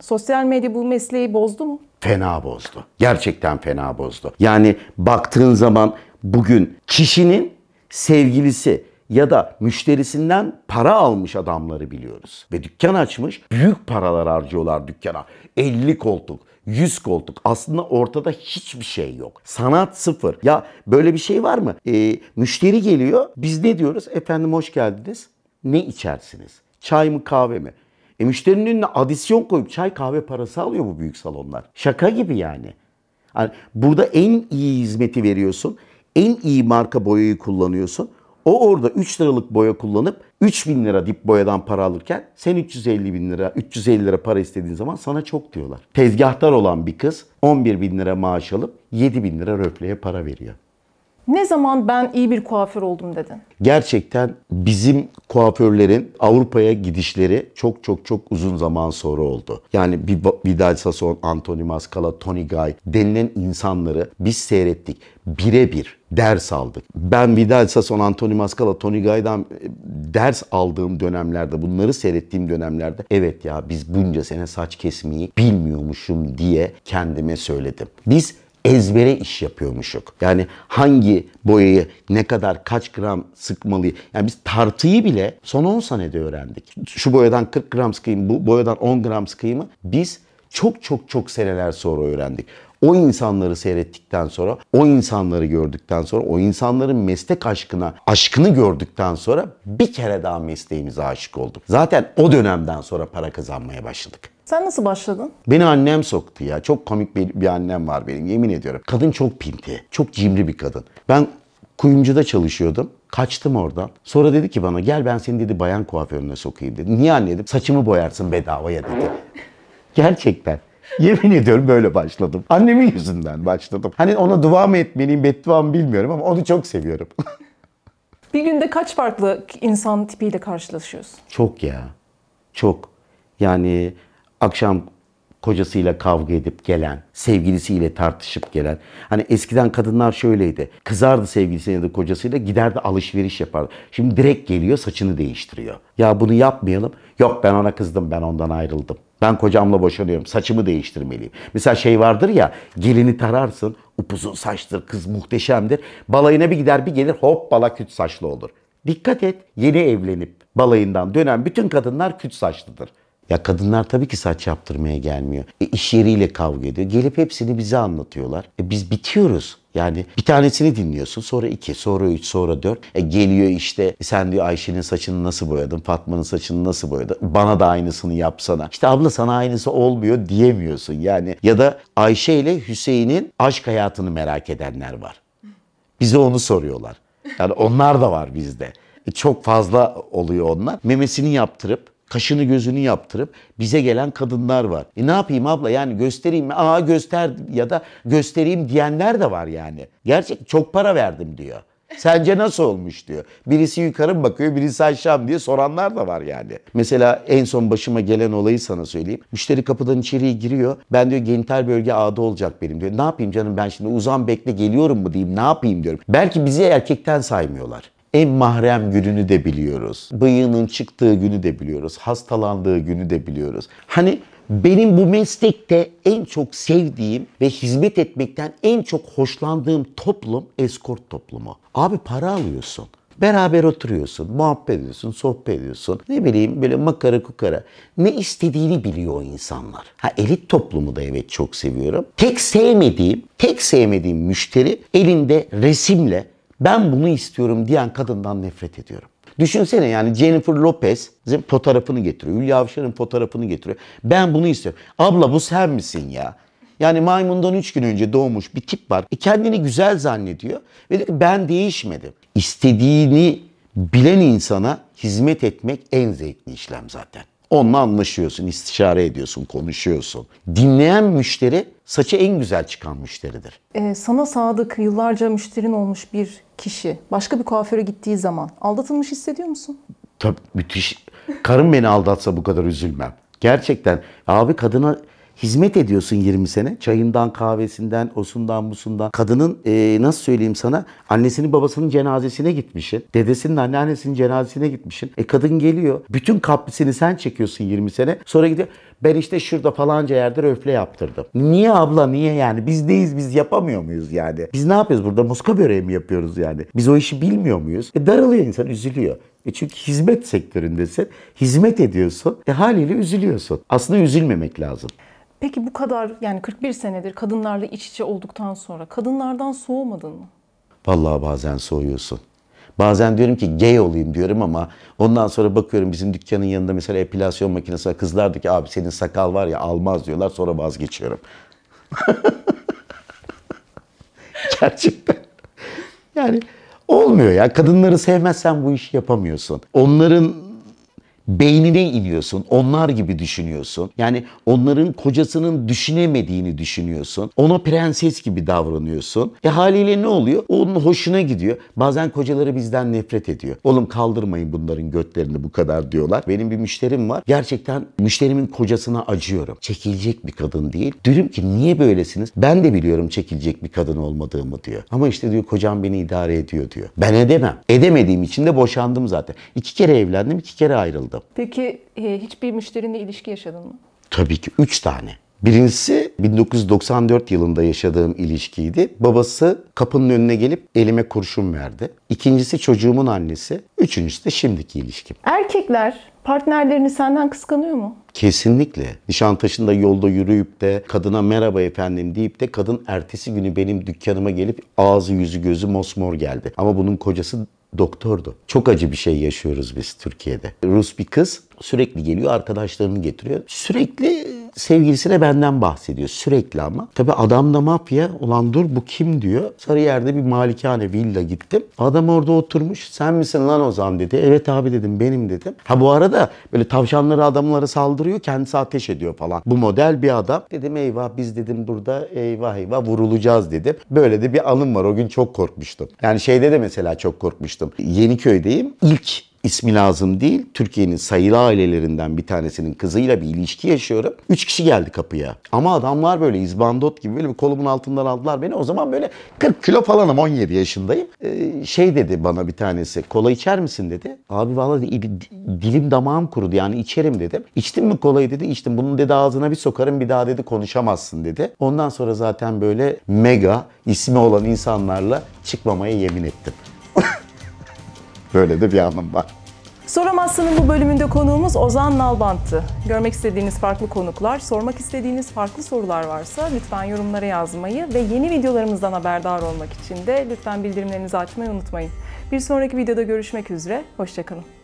Sosyal medya bu mesleği bozdu mu? Fena bozdu. Gerçekten fena bozdu. Yani baktığın zaman bugün kişinin sevgilisi ya da müşterisinden para almış adamları biliyoruz. Ve dükkan açmış, büyük paralar harcıyorlar dükkana. 50 koltuk, 100 koltuk. Aslında ortada hiçbir şey yok. Sanat sıfır. Ya böyle bir şey var mı? E, müşteri geliyor, biz ne diyoruz? Efendim hoş geldiniz. Ne içersiniz? Çay mı kahve mi? E müşterinin önüne adisyon koyup çay kahve parası alıyor bu büyük salonlar. Şaka gibi yani. yani burada en iyi hizmeti veriyorsun. En iyi marka boyayı kullanıyorsun. O orada 3 liralık boya kullanıp 3 bin lira dip boyadan para alırken sen 350 bin lira, 350 lira para istediğin zaman sana çok diyorlar. Tezgahtar olan bir kız 11 bin lira maaş alıp 7 bin lira röpleye para veriyor. Ne zaman ben iyi bir kuaför oldum dedin? Gerçekten bizim kuaförlerin Avrupa'ya gidişleri çok çok çok uzun zaman sonra oldu. Yani bir Vidal Sasson, Anthony Mascala, Tony Guy denilen insanları biz seyrettik. Birebir ders aldık. Ben Vidal Sasson, Anthony Mascala, Tony Guy'dan e, ders aldığım dönemlerde, bunları seyrettiğim dönemlerde evet ya biz bunca sene saç kesmeyi bilmiyormuşum diye kendime söyledim. Biz ezbere iş yapıyormuşuk. Yani hangi boyayı ne kadar kaç gram sıkmalıyı. Yani biz tartıyı bile son 10 senede öğrendik. Şu boyadan 40 gram sıkayım, bu boyadan 10 gram sıkayımı biz çok çok çok seneler sonra öğrendik. O insanları seyrettikten sonra, o insanları gördükten sonra, o insanların meslek aşkına, aşkını gördükten sonra bir kere daha mesleğimize aşık olduk. Zaten o dönemden sonra para kazanmaya başladık. Sen nasıl başladın? Beni annem soktu ya. Çok komik bir, bir annem var benim yemin ediyorum. Kadın çok pinti. Çok cimri bir kadın. Ben kuyumcuda çalışıyordum. Kaçtım oradan. Sonra dedi ki bana gel ben seni dedi bayan kuaförüne sokayım dedi. Niye anne dedim. Saçımı boyarsın bedavaya dedi. Gerçekten. Yemin ediyorum böyle başladım. Annemin yüzünden başladım. Hani ona dua mı etmeliyim, beddua mı bilmiyorum ama onu çok seviyorum. Bir günde kaç farklı insan tipiyle karşılaşıyorsun? Çok ya. Çok. Yani akşam kocasıyla kavga edip gelen, sevgilisiyle tartışıp gelen. Hani eskiden kadınlar şöyleydi. Kızardı sevgilisiyle ya da kocasıyla giderdi alışveriş yapardı. Şimdi direkt geliyor saçını değiştiriyor. Ya bunu yapmayalım. Yok ben ona kızdım ben ondan ayrıldım. Ben kocamla boşanıyorum. Saçımı değiştirmeliyim. Mesela şey vardır ya gelini tararsın. Upuzun saçtır. Kız muhteşemdir. Balayına bir gider bir gelir hop bala küt saçlı olur. Dikkat et yeni evlenip balayından dönen bütün kadınlar küt saçlıdır. Ya kadınlar tabii ki saç yaptırmaya gelmiyor. E, iş yeriyle kavga ediyor. Gelip hepsini bize anlatıyorlar. E, biz bitiyoruz. Yani bir tanesini dinliyorsun sonra iki, sonra üç, sonra dört. E geliyor işte e, sen diyor Ayşe'nin saçını nasıl boyadın, Fatma'nın saçını nasıl boyadın, bana da aynısını yapsana. İşte abla sana aynısı olmuyor diyemiyorsun yani. Ya da Ayşe ile Hüseyin'in aşk hayatını merak edenler var. Bize onu soruyorlar. Yani onlar da var bizde. E çok fazla oluyor onlar. Memesini yaptırıp Kaşını gözünü yaptırıp bize gelen kadınlar var. E ne yapayım abla yani göstereyim mi? Aa göster ya da göstereyim diyenler de var yani. Gerçek çok para verdim diyor. Sence nasıl olmuş diyor. Birisi yukarı mı bakıyor, birisi aşağı mı diye soranlar da var yani. Mesela en son başıma gelen olayı sana söyleyeyim. Müşteri kapıdan içeriye giriyor. Ben diyor genital bölge A'da olacak benim diyor. Ne yapayım canım ben şimdi uzan bekle geliyorum mu diyeyim ne yapayım diyorum. Belki bizi erkekten saymıyorlar en mahrem gününü de biliyoruz. Bıyığının çıktığı günü de biliyoruz. Hastalandığı günü de biliyoruz. Hani benim bu meslekte en çok sevdiğim ve hizmet etmekten en çok hoşlandığım toplum eskort toplumu. Abi para alıyorsun. Beraber oturuyorsun, muhabbet ediyorsun, sohbet ediyorsun. Ne bileyim böyle makara kukara. Ne istediğini biliyor o insanlar. Ha elit toplumu da evet çok seviyorum. Tek sevmediğim, tek sevmediğim müşteri elinde resimle ben bunu istiyorum diyen kadından nefret ediyorum. Düşünsene yani Jennifer Lopez'in fotoğrafını getiriyor. Hülya Avşar'ın fotoğrafını getiriyor. Ben bunu istiyorum. Abla bu sen misin ya? Yani maymundan 3 gün önce doğmuş bir tip var. E kendini güzel zannediyor. Ve diyor ki ben değişmedim. İstediğini bilen insana hizmet etmek en zevkli işlem zaten. Onunla anlaşıyorsun, istişare ediyorsun, konuşuyorsun. Dinleyen müşteri saçı en güzel çıkan müşteridir. Ee, sana sadık, yıllarca müşterin olmuş bir kişi başka bir kuaföre gittiği zaman aldatılmış hissediyor musun? Tabii müthiş. Karım beni aldatsa bu kadar üzülmem. Gerçekten abi kadına hizmet ediyorsun 20 sene. Çayından, kahvesinden, osundan, busundan. Kadının e, nasıl söyleyeyim sana annesinin babasının cenazesine gitmişsin. Dedesinin anneannesinin cenazesine gitmişsin. E kadın geliyor. Bütün kaprisini sen çekiyorsun 20 sene. Sonra gidiyor. Ben işte şurada falanca yerde röfle yaptırdım. Niye abla niye yani? Biz neyiz biz yapamıyor muyuz yani? Biz ne yapıyoruz burada? Muska böreği mi yapıyoruz yani? Biz o işi bilmiyor muyuz? E daralıyor insan üzülüyor. E çünkü hizmet sektöründesin. Hizmet ediyorsun. E haliyle üzülüyorsun. Aslında üzülmemek lazım. Peki bu kadar yani 41 senedir kadınlarla iç içe olduktan sonra kadınlardan soğumadın mı? Vallahi bazen soğuyorsun. Bazen diyorum ki gay olayım diyorum ama ondan sonra bakıyorum bizim dükkanın yanında mesela epilasyon makinesi var. Kızlar ki abi senin sakal var ya almaz diyorlar sonra vazgeçiyorum. Gerçekten. Yani olmuyor ya. Kadınları sevmezsen bu işi yapamıyorsun. Onların beynine iniyorsun. Onlar gibi düşünüyorsun. Yani onların kocasının düşünemediğini düşünüyorsun. Ona prenses gibi davranıyorsun. E haliyle ne oluyor? Onun hoşuna gidiyor. Bazen kocaları bizden nefret ediyor. Oğlum kaldırmayın bunların götlerini bu kadar diyorlar. Benim bir müşterim var. Gerçekten müşterimin kocasına acıyorum. Çekilecek bir kadın değil. Diyorum ki niye böylesiniz? Ben de biliyorum çekilecek bir kadın olmadığımı diyor. Ama işte diyor kocam beni idare ediyor diyor. Ben edemem. Edemediğim için de boşandım zaten. İki kere evlendim, iki kere ayrıldım katıldım. Peki e, hiçbir müşterinle ilişki yaşadın mı? Tabii ki. Üç tane. Birincisi 1994 yılında yaşadığım ilişkiydi. Babası kapının önüne gelip elime kurşun verdi. İkincisi çocuğumun annesi. Üçüncüsü de şimdiki ilişkim. Erkekler partnerlerini senden kıskanıyor mu? Kesinlikle. Nişantaşı'nda yolda yürüyüp de kadına merhaba efendim deyip de kadın ertesi günü benim dükkanıma gelip ağzı yüzü gözü mosmor geldi. Ama bunun kocası doktordu. Çok acı bir şey yaşıyoruz biz Türkiye'de. Rus bir kız sürekli geliyor arkadaşlarını getiriyor. Sürekli sevgilisine benden bahsediyor sürekli ama. Tabi adam da mafya olan dur bu kim diyor. sarı yerde bir malikane villa gittim. Adam orada oturmuş. Sen misin lan Ozan dedi. Evet abi dedim benim dedim. Ha bu arada böyle tavşanları adamlara saldırıyor. Kendisi ateş ediyor falan. Bu model bir adam. Dedim eyvah biz dedim burada eyvah eyvah vurulacağız dedim. Böyle de bir anım var. O gün çok korkmuştum. Yani şeyde de mesela çok korkmuştum. Yeniköy'deyim. İlk ismi lazım değil. Türkiye'nin sayılı ailelerinden bir tanesinin kızıyla bir ilişki yaşıyorum. Üç kişi geldi kapıya. Ama adamlar böyle izbandot gibi böyle bir kolumun altından aldılar beni. O zaman böyle 40 kilo falanım 17 yaşındayım. Ee, şey dedi bana bir tanesi kola içer misin dedi. Abi valla dilim damağım kurudu yani içerim dedim. İçtin mi kolayı dedi İçtim. Bunun dedi ağzına bir sokarım bir daha dedi konuşamazsın dedi. Ondan sonra zaten böyle mega ismi olan insanlarla çıkmamaya yemin ettim. Böyle de bir anım var. Soramazsın'ın bu bölümünde konuğumuz Ozan Nalbant'tı. Görmek istediğiniz farklı konuklar, sormak istediğiniz farklı sorular varsa lütfen yorumlara yazmayı ve yeni videolarımızdan haberdar olmak için de lütfen bildirimlerinizi açmayı unutmayın. Bir sonraki videoda görüşmek üzere, hoşçakalın.